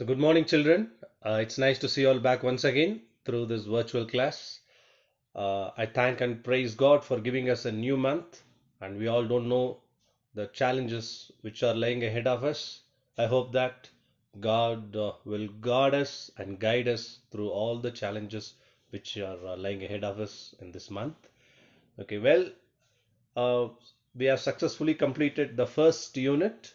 So good morning children. Uh, it's nice to see you all back once again through this virtual class. Uh, I thank and praise God for giving us a new month and we all don't know the challenges which are lying ahead of us. I hope that God uh, will guard us and guide us through all the challenges which are uh, lying ahead of us in this month. Okay, well, uh, we have successfully completed the first unit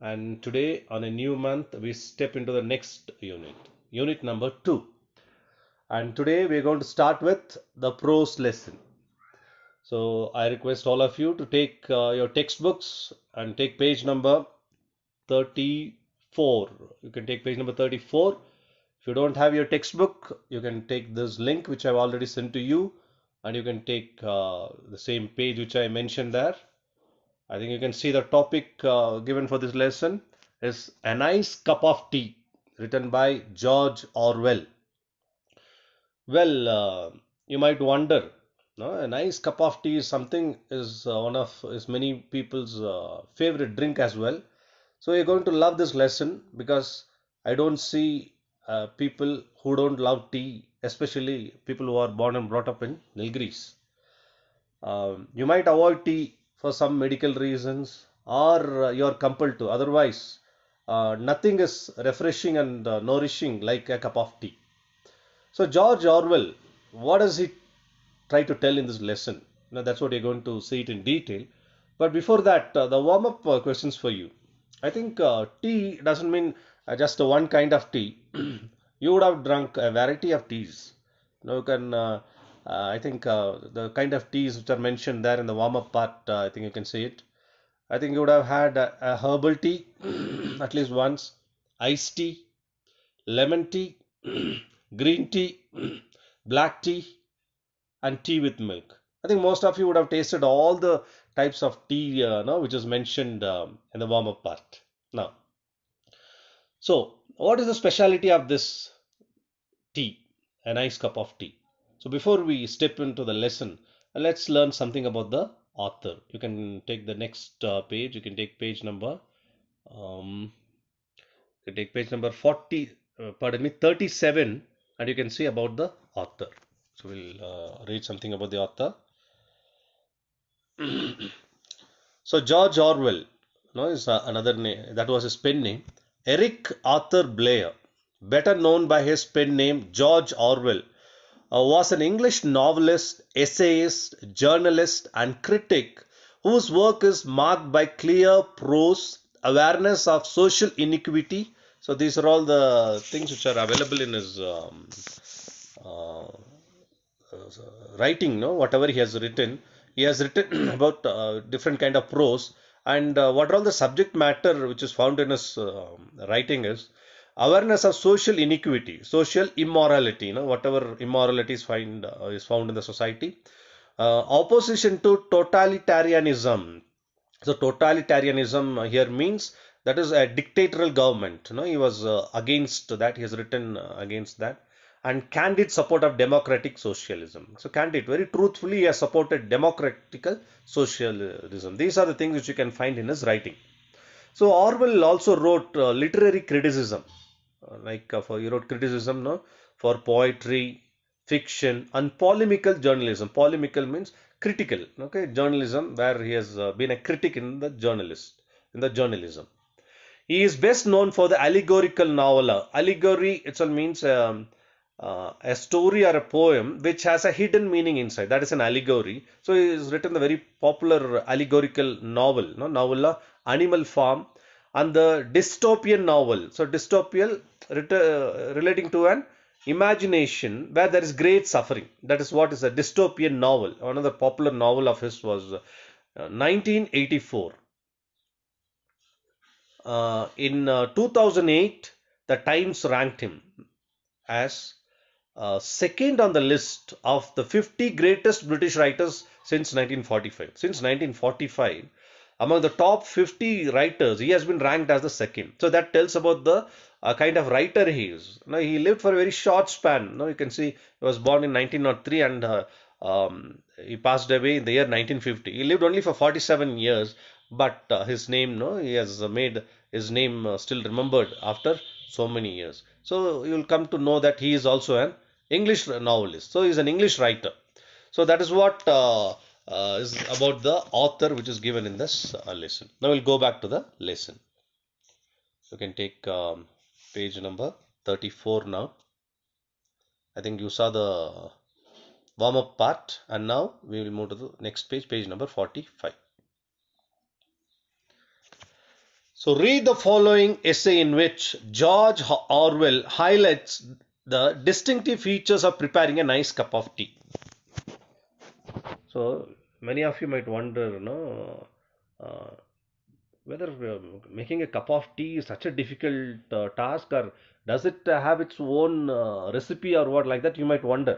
and today on a new month we step into the next unit unit number 2 and today we're going to start with the prose lesson so i request all of you to take uh, your textbooks and take page number 34 you can take page number 34 if you don't have your textbook you can take this link which i've already sent to you and you can take uh, the same page which i mentioned there I think you can see the topic uh, given for this lesson is A Nice Cup of Tea, written by George Orwell. Well, uh, you might wonder, no? a nice cup of tea is something is uh, one of is many people's uh, favorite drink as well. So you're going to love this lesson because I don't see uh, people who don't love tea, especially people who are born and brought up in Nilgiris. Um, you might avoid tea for some medical reasons or uh, you are compelled to. Otherwise, uh, nothing is refreshing and uh, nourishing like a cup of tea. So, George Orwell, what does he try to tell in this lesson? Now, that's what you're going to see it in detail. But before that, the warm up questions for you. I think tea doesn't mean just one kind of tea. you would have drunk a variety of teas. Now you can uh, uh, I think uh, the kind of teas which are mentioned there in the warm up part, uh, I think you can see it. I think you would have had a, a herbal tea at least once, iced tea, lemon tea, green tea, black tea, and tea with milk. I think most of you would have tasted all the types of tea uh, no, which is mentioned um, in the warm up part. Now, so what is the speciality of this tea? A nice cup of tea. So before we step into the lesson, let's learn something about the author. You can take the next uh, page. You can take page number. Um, you can take page number 40. Uh, pardon me, 37, and you can see about the author. So we'll uh, read something about the author. so George Orwell, no, is uh, another name. That was his pen name. Eric Arthur Blair, better known by his pen name George Orwell uh, was an English novelist, essayist, journalist, and critic whose work is marked by clear prose, awareness of social inequity. So, these are all the things which are available in his um, uh, writing, no? whatever he has written. He has written about uh, different kind of prose and uh, what are all the subject matter which is found in his um, writing is awareness of social inequity, social immorality, you know, whatever immoralities find uh, is found in the society, uh, opposition to totalitarianism. So totalitarianism here means that is a dictatorial government. You know, he was uh, against that. He has written uh, against that. And candid support of democratic socialism. So candid, very truthfully, he has supported democratical socialism. These are the things which you can find in his writing. So Orwell also wrote uh, literary criticism like uh, for he wrote criticism no for poetry fiction and polemical journalism polemical means critical okay journalism where he has uh, been a critic in the journalist in the journalism he is best known for the allegorical novella allegory itself means um, uh, a story or a poem which has a hidden meaning inside that is an allegory so he has written the very popular allegorical novel no novella animal farm and the dystopian novel so dystopian uh, relating to an imagination where there is great suffering. That is what is a dystopian novel. Another popular novel of his was 1984. Uh, uh, in uh, 2008, the Times ranked him as uh, second on the list of the 50 greatest British writers since 1945. Since 1945, among the top 50 writers, he has been ranked as the second. So that tells about the a kind of writer he is. Now he lived for a very short span. You, you can see he was born in 1903 and uh, um, he passed away in the year 1950. He lived only for 47 years, but uh, his name, no, he has made his name uh, still remembered after so many years. So you'll come to know that he is also an English novelist. So he is an English writer. So that is what uh, uh, is about the author which is given in this uh, lesson. Now we'll go back to the lesson. You can take. Um, page number 34 now I think you saw the warm-up part and now we will move to the next page page number 45 so read the following essay in which George Orwell highlights the distinctive features of preparing a nice cup of tea so many of you might wonder you know uh, whether uh, making a cup of tea is such a difficult uh, task or does it have its own uh, recipe or what like that you might wonder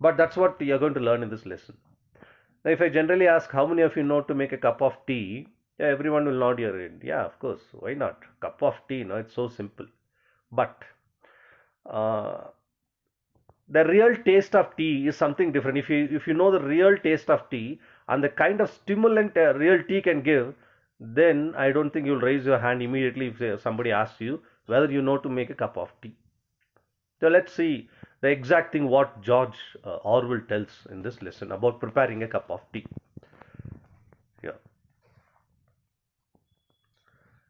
but that's what you're going to learn in this lesson now if i generally ask how many of you know to make a cup of tea yeah, everyone will nod your head yeah of course why not cup of tea no it's so simple but uh, the real taste of tea is something different if you if you know the real taste of tea and the kind of stimulant real tea can give then I don't think you'll raise your hand immediately if somebody asks you whether you know to make a cup of tea. So let's see the exact thing what George uh, Orwell tells in this lesson about preparing a cup of tea. Here.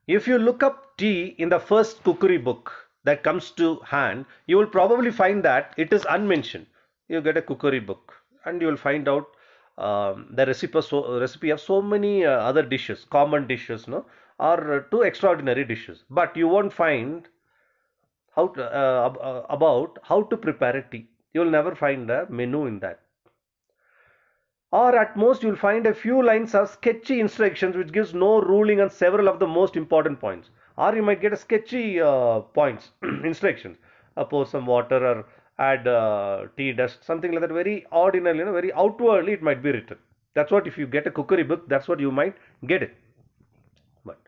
If you look up tea in the first cookery book that comes to hand, you will probably find that it is unmentioned. You get a cookery book and you will find out um, the recipe of, so, recipe of so many uh, other dishes, common dishes, no, or uh, two extraordinary dishes. But you won't find how to, uh, about how to prepare a tea. You will never find a menu in that or at most you'll find a few lines of sketchy instructions which gives no ruling on several of the most important points or you might get a sketchy uh, points instructions uh, pour some water or add uh, tea dust, something like that. Very ordinary, you know, very outwardly it might be written. That's what if you get a cookery book, that's what you might get it. But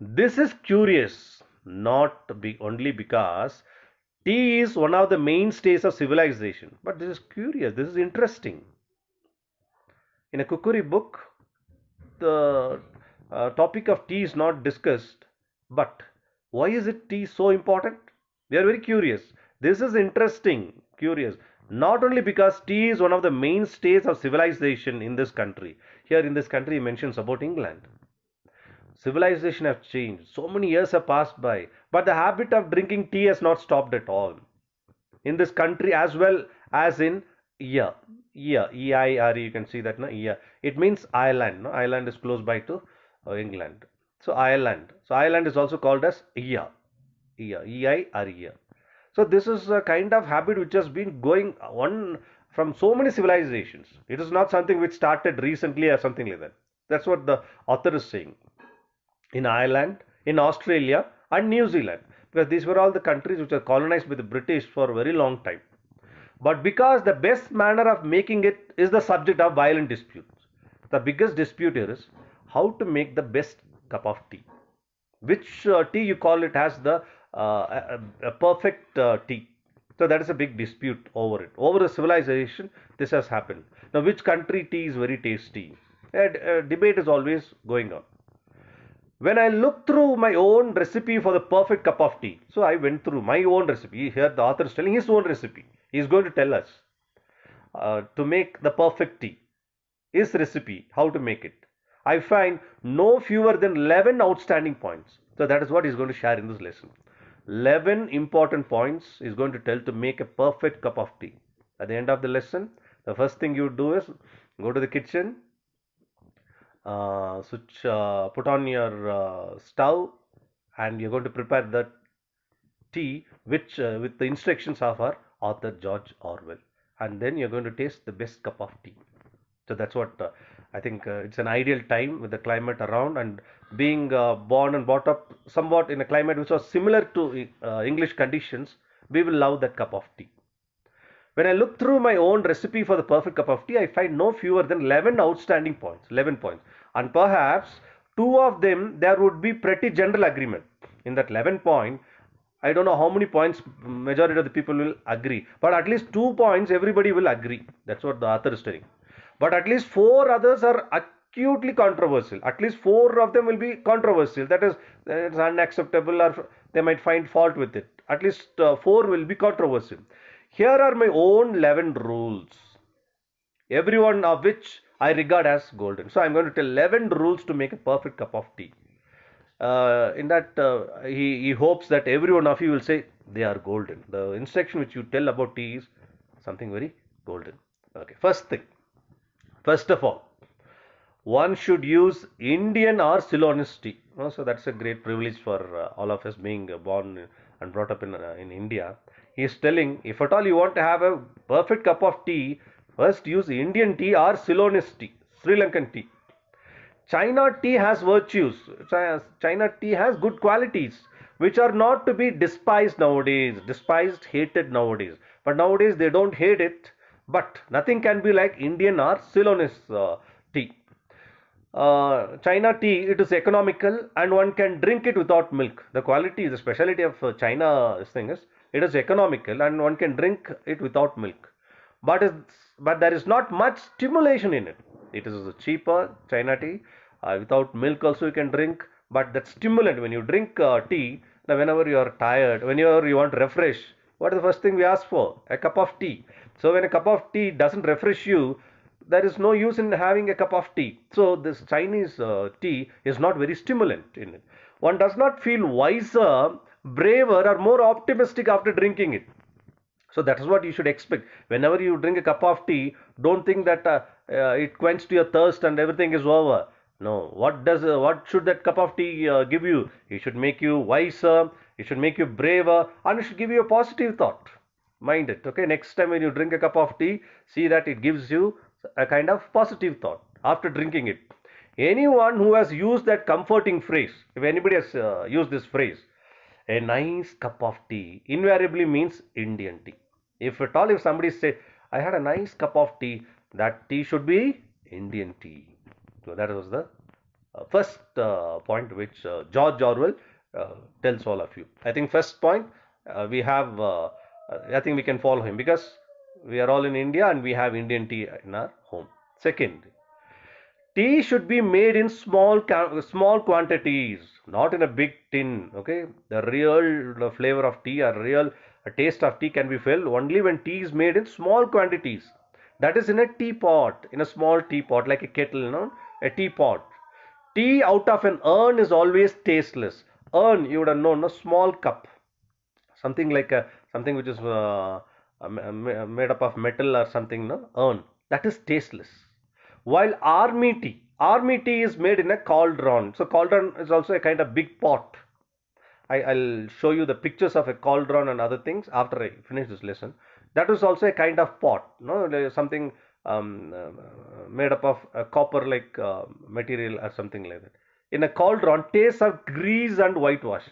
this is curious, not be only because tea is one of the mainstays of civilization. But this is curious. This is interesting. In a cookery book, the uh, topic of tea is not discussed. But why is it tea so important? We are very curious this is interesting, curious. Not only because tea is one of the mainstays of civilization in this country. Here in this country, he mentions about England. Civilization has changed. So many years have passed by. But the habit of drinking tea has not stopped at all. In this country as well as in yeah, yeah, E-I-R-E, you can see that, no? Yeah. It means Ireland, no? Ireland is close by to uh, England. So, Ireland. So, Ireland is also called as yeah, yeah, E-I-R-E. So this is a kind of habit which has been going on from so many civilizations. It is not something which started recently or something like that. That's what the author is saying. In Ireland, in Australia, and New Zealand, because these were all the countries which were colonized by the British for a very long time. But because the best manner of making it is the subject of violent disputes. The biggest dispute here is how to make the best cup of tea. Which uh, tea you call it as the uh, a, a, perfect uh, tea. So that is a big dispute over it. Over a civilization, this has happened. Now, which country tea is very tasty? A, debate is always going on. When I look through my own recipe for the perfect cup of tea, so I went through my own recipe. Here, the author is telling his own recipe. He is going to tell us uh, to make the perfect tea. His recipe, how to make it. I find no fewer than 11 outstanding points. So that is what he is going to share in this lesson. 11 important points is going to tell to make a perfect cup of tea. At the end of the lesson, the first thing you do is go to the kitchen, uh, switch, uh, put on your uh, stove and you're going to prepare the tea which uh, with the instructions of our author George Orwell and then you're going to taste the best cup of tea. So that's what uh, I think uh, it's an ideal time with the climate around and being uh, born and brought up somewhat in a climate which was similar to uh, English conditions, we will love that cup of tea. When I look through my own recipe for the perfect cup of tea, I find no fewer than 11 outstanding points, 11 points. And perhaps two of them, there would be pretty general agreement. In that 11 point, I don't know how many points majority of the people will agree, but at least two points everybody will agree. That's what the author is telling but at least four others are acutely controversial at least four of them will be controversial that is it's unacceptable or they might find fault with it at least uh, four will be controversial here are my own 11 rules every one of which i regard as golden so i'm going to tell 11 rules to make a perfect cup of tea uh, in that uh, he, he hopes that every one of you will say they are golden the instruction which you tell about tea is something very golden okay first thing First of all, one should use Indian or Ceylon tea. so that's a great privilege for uh, all of us being born and brought up in, uh, in India. He is telling if at all you want to have a perfect cup of tea, first use Indian tea or Ceylon tea, Sri Lankan tea. China tea has virtues. China tea has good qualities which are not to be despised nowadays, despised, hated nowadays. But nowadays they don't hate it, but nothing can be like Indian or Ceylonese uh, tea. Uh, China tea, it is economical and one can drink it without milk. The quality, the specialty of uh, China this thing is, it is economical and one can drink it without milk. But, but there is not much stimulation in it. It is uh, cheaper China tea. Uh, without milk also you can drink. But that stimulant, when you drink uh, tea, now whenever you are tired, whenever you want refresh, what is the first thing we ask for? A cup of tea. So when a cup of tea doesn't refresh you, there is no use in having a cup of tea. So this Chinese uh, tea is not very stimulant in it. One does not feel wiser, braver or more optimistic after drinking it. So that is what you should expect. Whenever you drink a cup of tea, don't think that uh, uh, it quenches your thirst and everything is over. No, what does uh, what should that cup of tea uh, give you? It should make you wiser, it should make you braver, and it should give you a positive thought mind it okay next time when you drink a cup of tea see that it gives you a kind of positive thought after drinking it anyone who has used that comforting phrase if anybody has uh, used this phrase a nice cup of tea invariably means indian tea if at all if somebody say i had a nice cup of tea that tea should be indian tea so that was the uh, first uh, point which uh, george orwell uh, tells all of you i think first point uh, we have I think we can follow him because we are all in India and we have Indian tea in our home. Second, tea should be made in small small quantities, not in a big tin. Okay, the real flavor of tea or real taste of tea can be felt only when tea is made in small quantities. That is in a teapot, in a small teapot like a kettle, you know, a teapot. Tea out of an urn is always tasteless. Urn, you would have known, a small cup, something like a something which is uh, made up of metal or something no urn that is tasteless while army tea army tea is made in a cauldron so cauldron is also a kind of big pot I, i'll show you the pictures of a cauldron and other things after i finish this lesson that is also a kind of pot no something um, uh, made up of a copper like uh, material or something like that in a cauldron tastes of grease and whitewash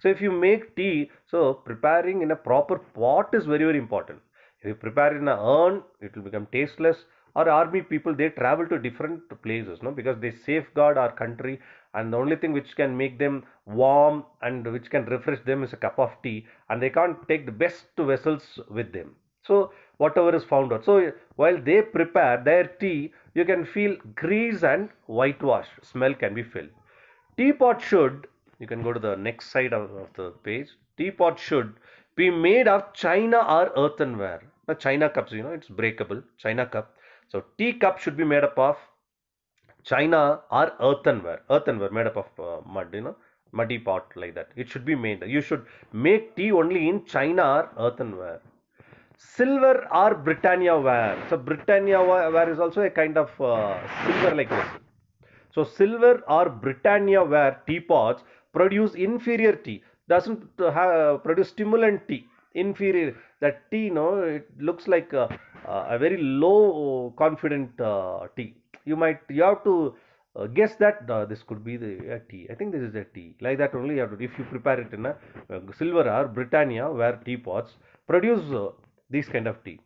so if you make tea so preparing in a proper pot is very very important if you prepare in a urn it will become tasteless or army people they travel to different places no because they safeguard our country and the only thing which can make them warm and which can refresh them is a cup of tea and they can't take the best vessels with them so whatever is found out so while they prepare their tea you can feel grease and whitewash smell can be felt teapot should you can go to the next side of, of the page teapot should be made of china or earthenware now china cups you know it's breakable china cup so tea cup should be made up of china or earthenware earthenware made up of uh, mud you know muddy pot like that it should be made you should make tea only in china or earthenware silver or britannia ware so britannia ware is also a kind of uh, silver like this so silver or britannia ware teapots produce inferior T doesn't uh, have, uh, produce stimulant T inferior that T you know it looks like a, a very low confident uh, T you might you have to uh, guess that uh, this could be the T. I think this is a T like that only you have to if you prepare it in a uh, silver or Britannia where teapots produce these kind of tea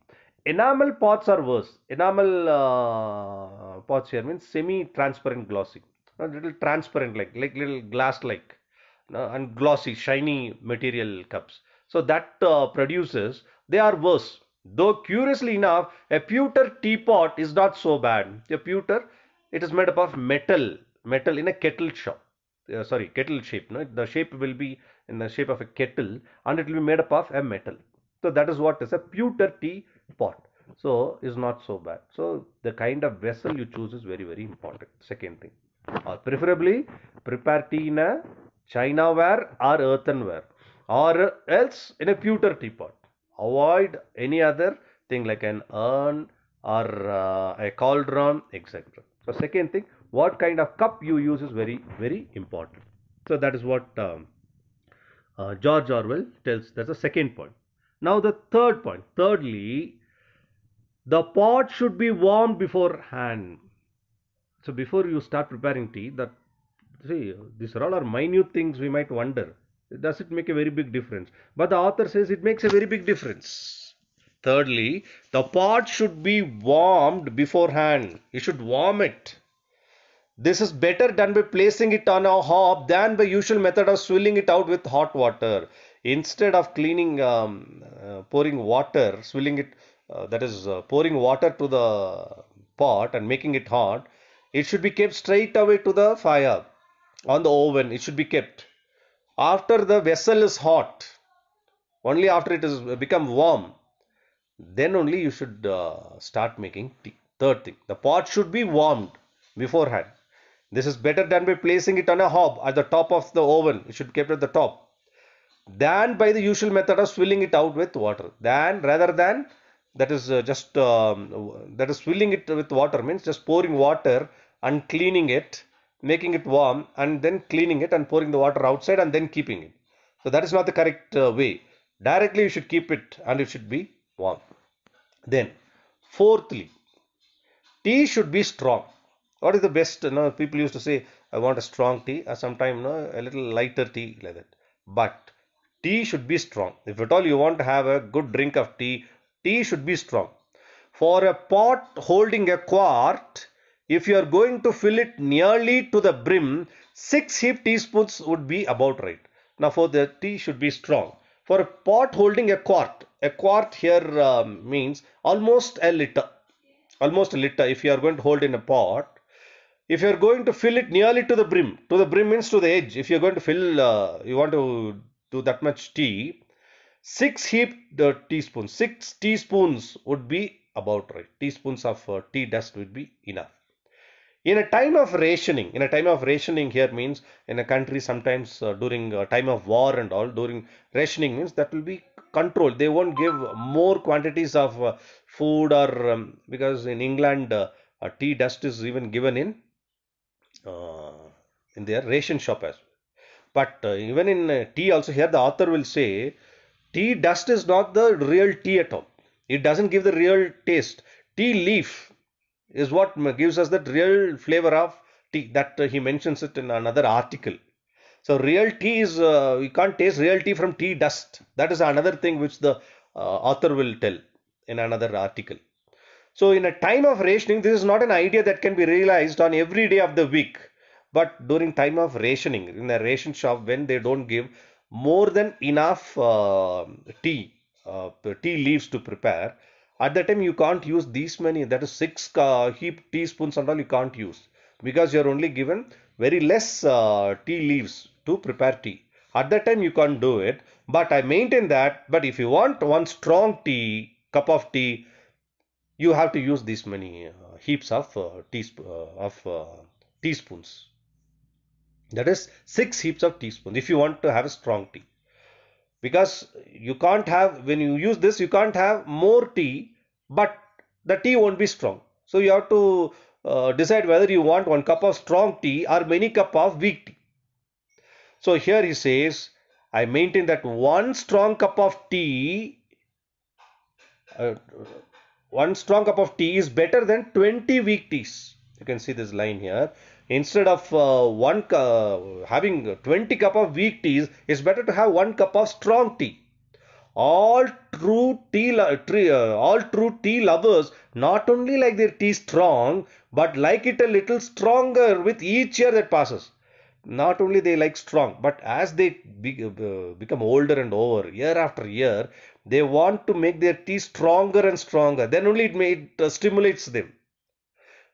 enamel pots are worse enamel pots here means semi transparent glossy a little transparent like like little glass like uh, and glossy shiny material cups so that uh, produces they are worse though curiously enough a pewter teapot is not so bad a pewter it is made up of metal metal in a kettle shop uh, sorry kettle shape no the shape will be in the shape of a kettle and it will be made up of a metal so that is what is a pewter teapot so is not so bad so the kind of vessel you choose is very very important second thing or uh, preferably prepare tea in a china ware or earthenware or else in a pewter teapot avoid any other thing like an urn or uh, a cauldron etc so second thing what kind of cup you use is very very important so that is what um, uh, george orwell tells that's the second point now the third point thirdly the pot should be warmed beforehand so before you start preparing tea, that see these are all are minute things we might wonder. Does it make a very big difference? But the author says it makes a very big difference. Thirdly, the pot should be warmed beforehand. You should warm it. This is better done by placing it on a hob than by usual method of swilling it out with hot water. Instead of cleaning, um, uh, pouring water, swilling it, uh, that is uh, pouring water to the pot and making it hot, it should be kept straight away to the fire on the oven. It should be kept. After the vessel is hot, only after it has become warm, then only you should uh, start making tea. Third thing, the pot should be warmed beforehand. This is better done by placing it on a hob at the top of the oven. It should be kept at the top. Than by the usual method of swilling it out with water. Than rather than that is uh, just um, that is filling it with water means just pouring water and cleaning it, making it warm, and then cleaning it and pouring the water outside and then keeping it. So that is not the correct uh, way. Directly you should keep it and it should be warm. Then, fourthly, tea should be strong. What is the best? You know, people used to say, I want a strong tea, or sometimes you know, a little lighter tea like that. But tea should be strong. If at all you want to have a good drink of tea, tea should be strong. For a pot holding a quart, if you are going to fill it nearly to the brim, 6 heap teaspoons would be about right. Now for the tea should be strong. For a pot holding a quart, a quart here um, means almost a liter. Almost a liter if you are going to hold in a pot. If you are going to fill it nearly to the brim, to the brim means to the edge. If you are going to fill, uh, you want to do that much tea, 6 heap uh, teaspoons, 6 teaspoons would be about right. Teaspoons of uh, tea dust would be enough in a time of rationing in a time of rationing here means in a country sometimes uh, during a time of war and all during rationing means that will be controlled they won't give more quantities of uh, food or um, because in england uh, tea dust is even given in uh, in their ration shop as well but uh, even in tea also here the author will say tea dust is not the real tea at all it doesn't give the real taste tea leaf is what gives us that real flavor of tea that he mentions it in another article so real tea is uh, you can't taste real tea from tea dust that is another thing which the uh, author will tell in another article so in a time of rationing this is not an idea that can be realized on every day of the week but during time of rationing in a ration shop when they don't give more than enough uh, tea uh, tea leaves to prepare at that time you can't use these many that is six uh, heap teaspoons and all you can't use because you are only given very less uh, tea leaves to prepare tea at that time you can't do it but i maintain that but if you want one strong tea cup of tea you have to use these many uh, heaps of uh, teasp uh, of uh, teaspoons that is six heaps of teaspoons if you want to have a strong tea because you can't have when you use this you can't have more tea but the tea won't be strong so you have to uh, decide whether you want one cup of strong tea or many cup of weak tea so here he says i maintain that one strong cup of tea uh, one strong cup of tea is better than 20 weak teas you can see this line here instead of uh, one cu- having 20 cup of weak teas it's better to have one cup of strong tea all true tea, tree, uh, all true tea lovers not only like their tea strong but like it a little stronger with each year that passes not only they like strong but as they be- uh, become older and over year after year they want to make their tea stronger and stronger then only it, may, it uh, stimulates them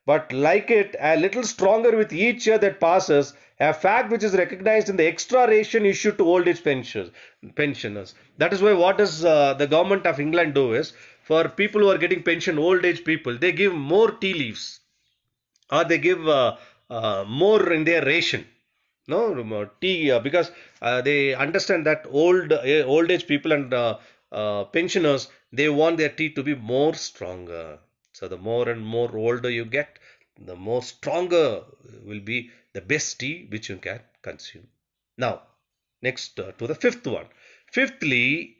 but like it, a little stronger with each year that passes, a fact which is recognized in the extra ration issued to old age pensioners. That is why what does uh, the government of England do is, for people who are getting pension, old age people, they give more tea leaves or they give uh, uh, more in their ration. No, tea, uh, because uh, they understand that old, eh, old age people and uh, pensioners, they want their tea to be more stronger. So the more and more older you get, the more stronger will be the best tea which you can consume. Now, next uh, to the fifth one. Fifthly,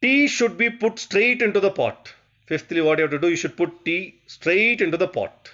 tea should be put straight into the pot. Fifthly, what you have to do, you should put tea straight into the pot.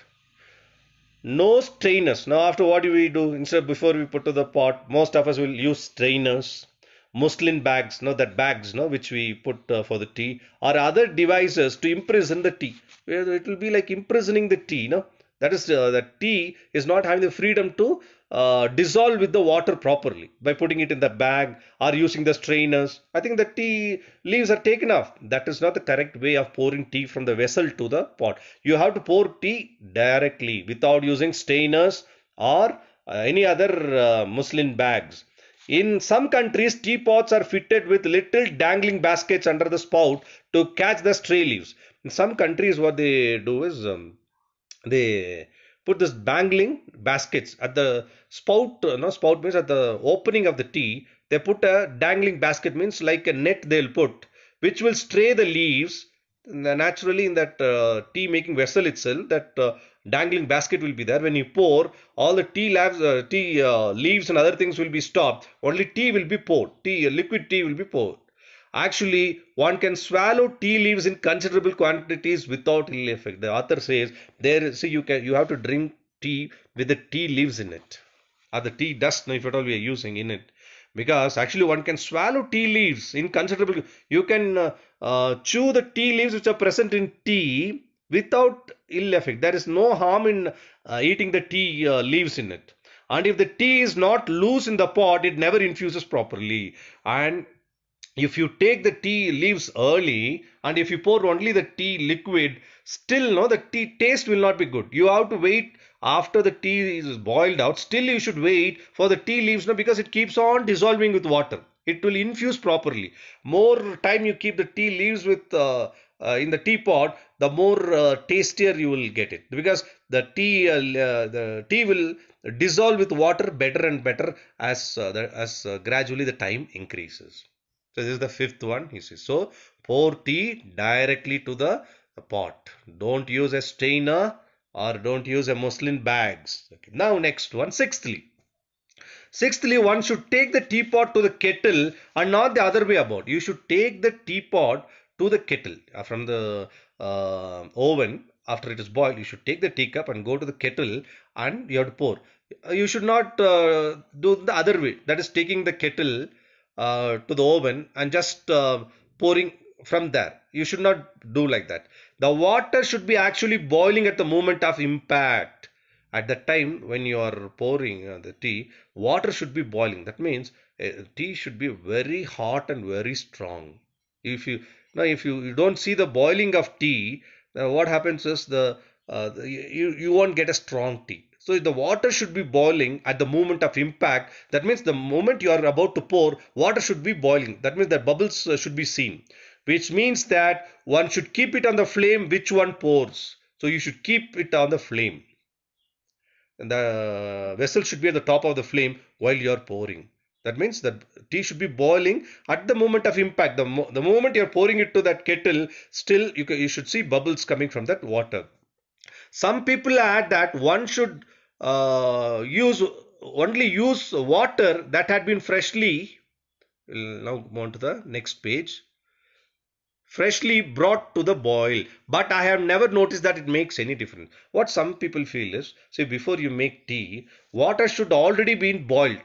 No strainers. Now, after what do we do? Instead, before we put to the pot, most of us will use strainers muslin bags, no, that bags, no, which we put uh, for the tea, or other devices to imprison the tea. It will be like imprisoning the tea, no. That is, uh, the tea is not having the freedom to uh, dissolve with the water properly by putting it in the bag or using the strainers. I think the tea leaves are taken off. That is not the correct way of pouring tea from the vessel to the pot. You have to pour tea directly without using strainers or uh, any other uh, muslin bags. In some countries, teapots are fitted with little dangling baskets under the spout to catch the stray leaves. In some countries, what they do is um, they put this dangling baskets at the spout. Uh, no spout means at the opening of the tea. They put a dangling basket means like a net they'll put, which will stray the leaves naturally in that uh, tea making vessel itself. That uh, dangling basket will be there. When you pour, all the tea, labs, uh, tea uh, leaves and other things will be stopped. Only tea will be poured. Tea, uh, liquid tea will be poured. Actually, one can swallow tea leaves in considerable quantities without ill effect. The author says there. See, you can you have to drink tea with the tea leaves in it, or the tea dust, if at all we are using in it because actually one can swallow tea leaves in considerable you can uh, uh, chew the tea leaves which are present in tea without ill effect. There is no harm in uh, eating the tea uh, leaves in it. And if the tea is not loose in the pot, it never infuses properly. And if you take the tea leaves early and if you pour only the tea liquid, still no, the tea taste will not be good. You have to wait after the tea is boiled out. Still, you should wait for the tea leaves no, because it keeps on dissolving with water. It will infuse properly. More time you keep the tea leaves with uh, uh, in the teapot, the more uh, tastier you will get it because the tea uh, uh, the tea will dissolve with water better and better as uh, the, as uh, gradually the time increases so this is the fifth one he says so pour tea directly to the pot don't use a strainer or don't use a muslin bags okay. now next one sixthly Sixthly, one should take the teapot to the kettle and not the other way about. You should take the teapot to the kettle. Uh, from the uh, oven after it is boiled you should take the teacup and go to the kettle and you have to pour you should not uh, do the other way that is taking the kettle uh, to the oven and just uh, pouring from there you should not do like that the water should be actually boiling at the moment of impact at the time when you are pouring uh, the tea water should be boiling that means uh, tea should be very hot and very strong if you now, if you, you don't see the boiling of tea, uh, what happens is the, uh, the you, you won't get a strong tea. So the water should be boiling at the moment of impact. That means the moment you are about to pour, water should be boiling. That means the bubbles uh, should be seen, which means that one should keep it on the flame which one pours. So you should keep it on the flame. And the vessel should be at the top of the flame while you are pouring. That means the tea should be boiling at the moment of impact. The, mo the moment you're pouring it to that kettle, still you, you should see bubbles coming from that water. Some people add that one should uh, use only use water that had been freshly we'll now go on to the next page freshly brought to the boil but i have never noticed that it makes any difference what some people feel is say before you make tea water should already been boiled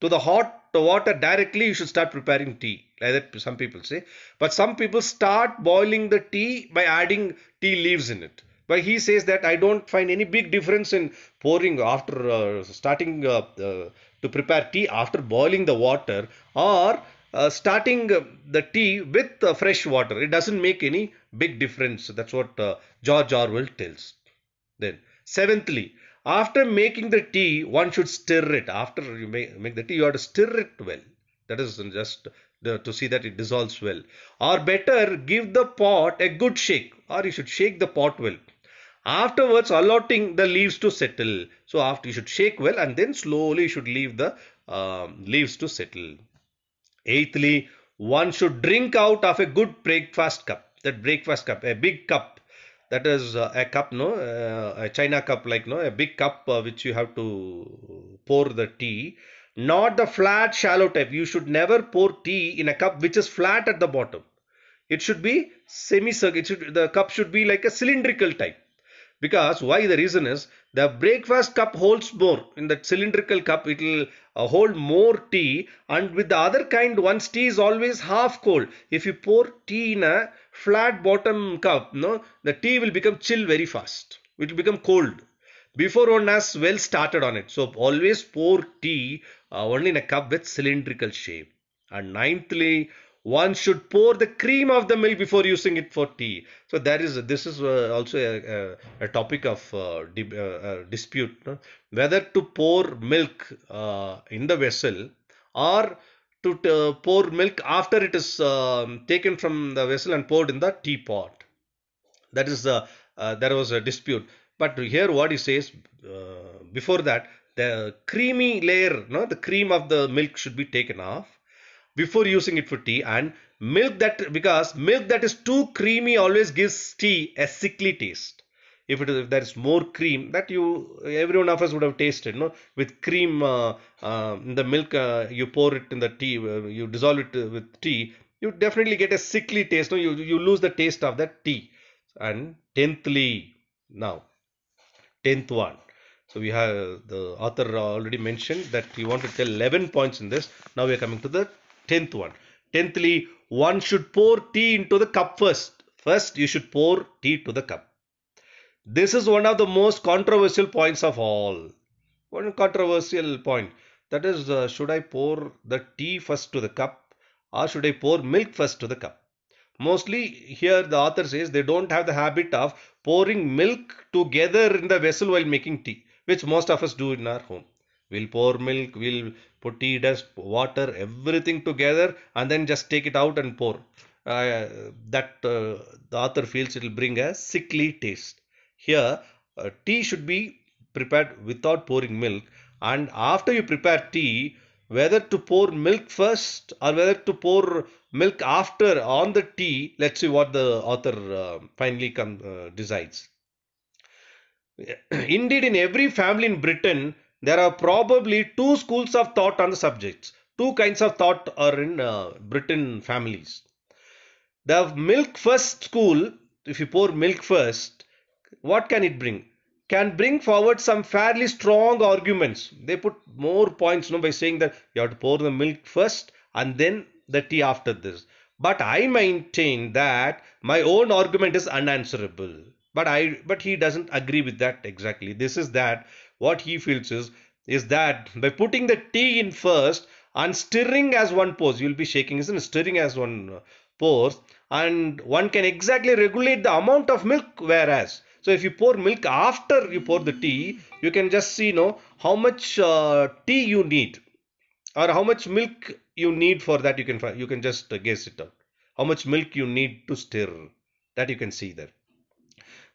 to the hot water directly you should start preparing tea like that some people say but some people start boiling the tea by adding tea leaves in it but he says that i don't find any big difference in pouring after uh, starting uh, uh, to prepare tea after boiling the water or uh, starting uh, the tea with fresh water it doesn't make any big difference that's what uh, george orwell tells then seventhly after making the tea, one should stir it. After you make, make the tea, you have to stir it well. That is just the, to see that it dissolves well. Or better, give the pot a good shake, or you should shake the pot well. Afterwards, allotting the leaves to settle. So after you should shake well, and then slowly you should leave the uh, leaves to settle. Eighthly, one should drink out of a good breakfast cup. That breakfast cup, a big cup that is uh, a cup no uh, a china cup like no a big cup uh, which you have to pour the tea not the flat shallow type you should never pour tea in a cup which is flat at the bottom it should be semi-circular. the cup should be like a cylindrical type because why the reason is the breakfast cup holds more in the cylindrical cup it will uh, hold more tea and with the other kind once tea is always half cold if you pour tea in a flat bottom cup no the tea will become chill very fast it will become cold before one has well started on it so always pour tea uh, only in a cup with cylindrical shape and ninthly one should pour the cream of the milk before using it for tea so that is this is uh, also a, a, a, topic of uh, uh, uh dispute no? whether to pour milk uh, in the vessel or to, uh, pour milk after it is um, taken from the vessel and poured in the teapot. That is the uh, there was a dispute. But here what he says uh, before that the creamy layer, no, the cream of the milk should be taken off before using it for tea and milk that because milk that is too creamy always gives tea a sickly taste if it is if there's more cream that you every one of us would have tasted no with cream uh, uh, the milk uh, you pour it in the tea uh, you dissolve it with tea you definitely get a sickly taste no you, you lose the taste of that tea and tenthly now tenth one so we have the author already mentioned that he wanted 11 points in this now we are coming to the 10th one tenthly one should pour tea into the cup first first you should pour tea to the cup this is one of the most controversial points of all. One controversial point that is, uh, should I pour the tea first to the cup or should I pour milk first to the cup? Mostly here the author says they don't have the habit of pouring milk together in the vessel while making tea, which most of us do in our home. We'll pour milk, we'll put tea dust, water, everything together, and then just take it out and pour. Uh, that uh, the author feels it will bring a sickly taste. Here uh, tea should be prepared without pouring milk and after you prepare tea whether to pour milk first or whether to pour milk after on the tea let's see what the author uh, finally come, uh, decides indeed in every family in britain there are probably two schools of thought on the subjects two kinds of thought are in uh, britain families the milk first school if you pour milk first what can it bring? Can bring forward some fairly strong arguments. They put more points you know, by saying that you have to pour the milk first and then the tea after this. But I maintain that my own argument is unanswerable. But I but he doesn't agree with that exactly. This is that what he feels is is that by putting the tea in first and stirring as one pours, you'll be shaking, isn't it? Stirring as one pours, and one can exactly regulate the amount of milk, whereas so if you pour milk after you pour the tea, you can just see you know how much uh, tea you need or how much milk you need for that you can you can just uh, guess it out. How much milk you need to stir that you can see there.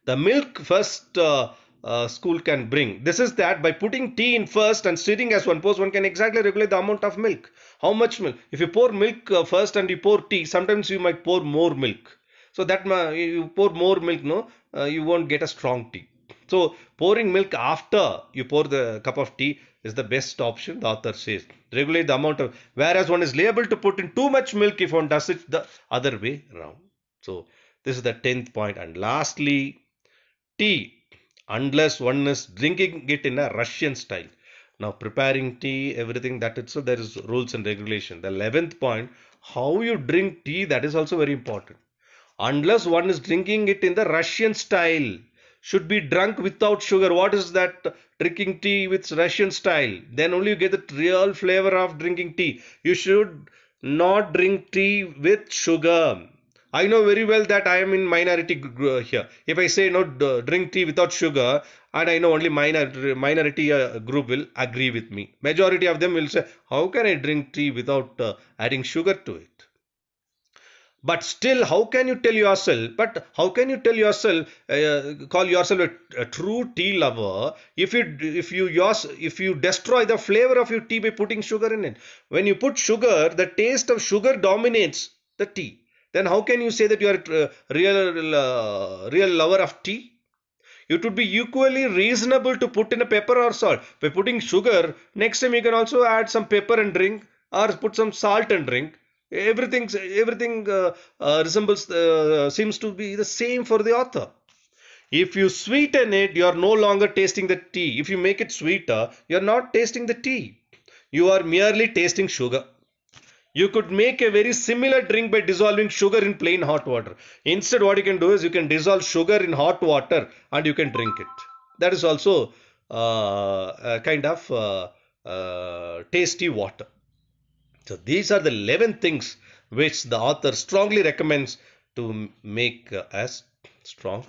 The milk first uh, uh, school can bring. This is that by putting tea in first and stirring as one pours, one can exactly regulate the amount of milk. How much milk? If you pour milk uh, first and you pour tea, sometimes you might pour more milk so that you pour more milk no uh, you won't get a strong tea so pouring milk after you pour the cup of tea is the best option the author says regulate the amount of whereas one is liable to put in too much milk if one does it the other way around so this is the 10th point and lastly tea unless one is drinking it in a russian style now preparing tea everything that itself there is rules and regulation the 11th point how you drink tea that is also very important unless one is drinking it in the Russian style. Should be drunk without sugar. What is that? Drinking tea with Russian style. Then only you get the real flavor of drinking tea. You should not drink tea with sugar. I know very well that I am in minority here. If I say no drink tea without sugar, and I know only minor, minority uh, group will agree with me. Majority of them will say, how can I drink tea without uh, adding sugar to it? but still how can you tell yourself but how can you tell yourself uh, call yourself a, a, true tea lover if you if you yours if you destroy the flavor of your tea by putting sugar in it when you put sugar the taste of sugar dominates the tea then how can you say that you are a uh, real uh, real lover of tea it would be equally reasonable to put in a pepper or salt by putting sugar next time you can also add some pepper and drink or put some salt and drink everything everything uh, uh, resembles uh, seems to be the same for the author if you sweeten it you are no longer tasting the tea if you make it sweeter you are not tasting the tea you are merely tasting sugar you could make a very similar drink by dissolving sugar in plain hot water instead what you can do is you can dissolve sugar in hot water and you can drink it that is also uh, a kind of uh, uh, tasty water so these are the 11 things which the author strongly recommends to make as strong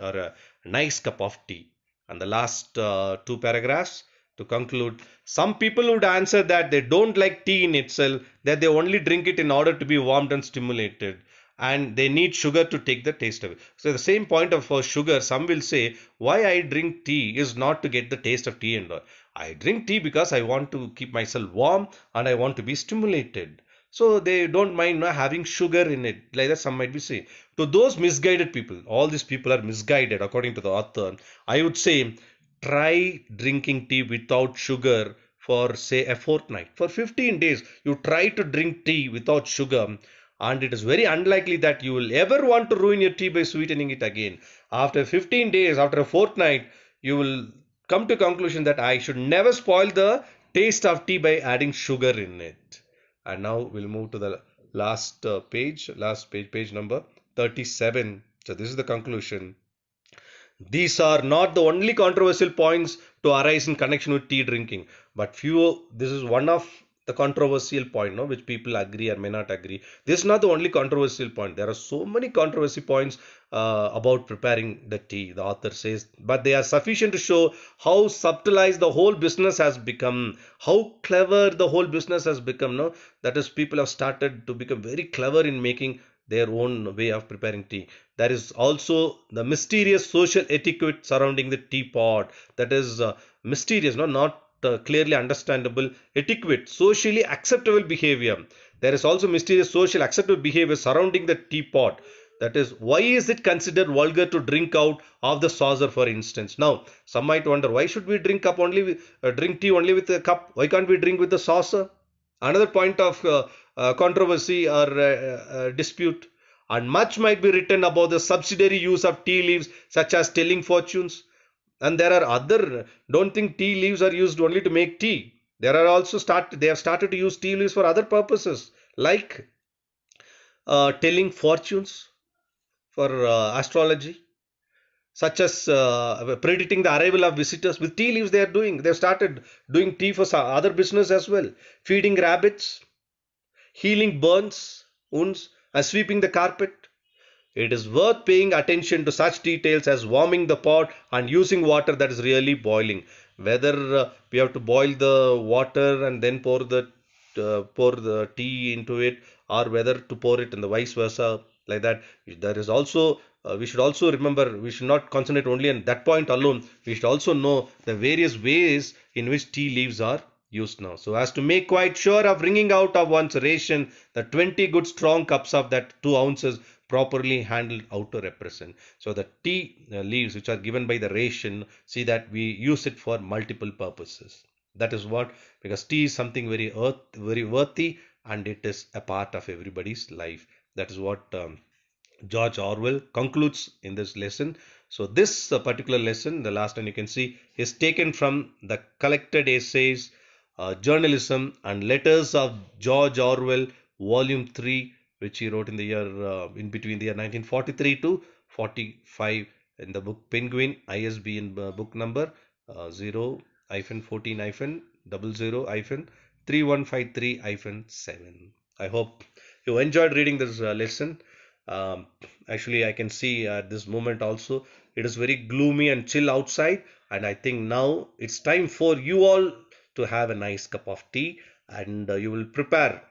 or a nice cup of tea. And the last uh, two paragraphs to conclude, some people would answer that they don't like tea in itself, that they only drink it in order to be warmed and stimulated and they need sugar to take the taste away. So the same point of for uh, sugar, some will say why I drink tea is not to get the taste of tea and all. I drink tea because I want to keep myself warm and I want to be stimulated. So they don't mind having sugar in it. Like that, some might be saying. To those misguided people, all these people are misguided according to the author. I would say try drinking tea without sugar for say a fortnight. For 15 days, you try to drink tea without sugar and it is very unlikely that you will ever want to ruin your tea by sweetening it again. After 15 days, after a fortnight, you will come to conclusion that I should never spoil the taste of tea by adding sugar in it. And now we'll move to the last uh, page, last page, page number 37. So this is the conclusion. These are not the only controversial points to arise in connection with tea drinking, but few. This is one of the controversial point no, which people agree or may not agree this is not the only controversial point there are so many controversy points uh, about preparing the tea the author says but they are sufficient to show how subtilized the whole business has become how clever the whole business has become no that is people have started to become very clever in making their own way of preparing tea. There is also the mysterious social etiquette surrounding the teapot. That is uh, mysterious, no? not the clearly understandable etiquette, socially acceptable behavior. There is also mysterious social acceptable behavior surrounding the teapot. That is, why is it considered vulgar to drink out of the saucer, for instance? Now, some might wonder, why should we drink up only uh, drink tea only with a cup? Why can't we drink with the saucer? Another point of uh, uh, controversy or uh, uh, dispute. And much might be written about the subsidiary use of tea leaves, such as telling fortunes and there are other don't think tea leaves are used only to make tea there are also start they have started to use tea leaves for other purposes like uh, telling fortunes for uh, astrology such as uh, predicting the arrival of visitors with tea leaves they are doing they have started doing tea for other business as well feeding rabbits healing burns wounds and sweeping the carpet it is worth paying attention to such details as warming the pot and using water that is really boiling. Whether uh, we have to boil the water and then pour the uh, pour the tea into it, or whether to pour it and the vice versa, like that. There is also uh, we should also remember we should not concentrate only on that point alone. We should also know the various ways in which tea leaves are used now. So as to make quite sure of wringing out of one's ration the 20 good strong cups of that 2 ounces properly handled outer to represent. So the tea uh, leaves which are given by the ration, see that we use it for multiple purposes. That is what, because tea is something very earth, very worthy and it is a part of everybody's life. That is what um, George Orwell concludes in this lesson. So this uh, particular lesson, the last one you can see, is taken from the collected essays, uh, journalism and letters of George Orwell, volume 3, which he wrote in the year uh, in between the year 1943 to 45 in the book Penguin ISBN uh, book number uh, 0 14 00 3153 7. I hope you enjoyed reading this uh, lesson. Um, actually, I can see at this moment also it is very gloomy and chill outside, and I think now it's time for you all to have a nice cup of tea and uh, you will prepare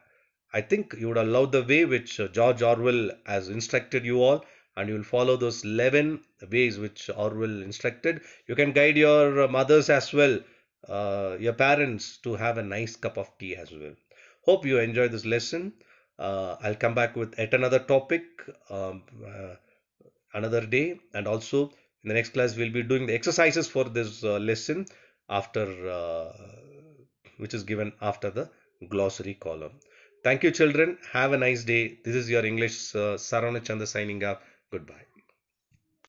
I think you would have loved the way which uh, George Orwell has instructed you all, and you will follow those 11 ways which Orwell instructed. You can guide your uh, mothers as well, uh, your parents to have a nice cup of tea as well. Hope you enjoy this lesson. Uh, I'll come back with at another topic um, uh, another day, and also in the next class we'll be doing the exercises for this uh, lesson after which is given after the glossary column. Thank you, children. Have a nice day. This is your English uh, Sarana Chanda signing up. Goodbye.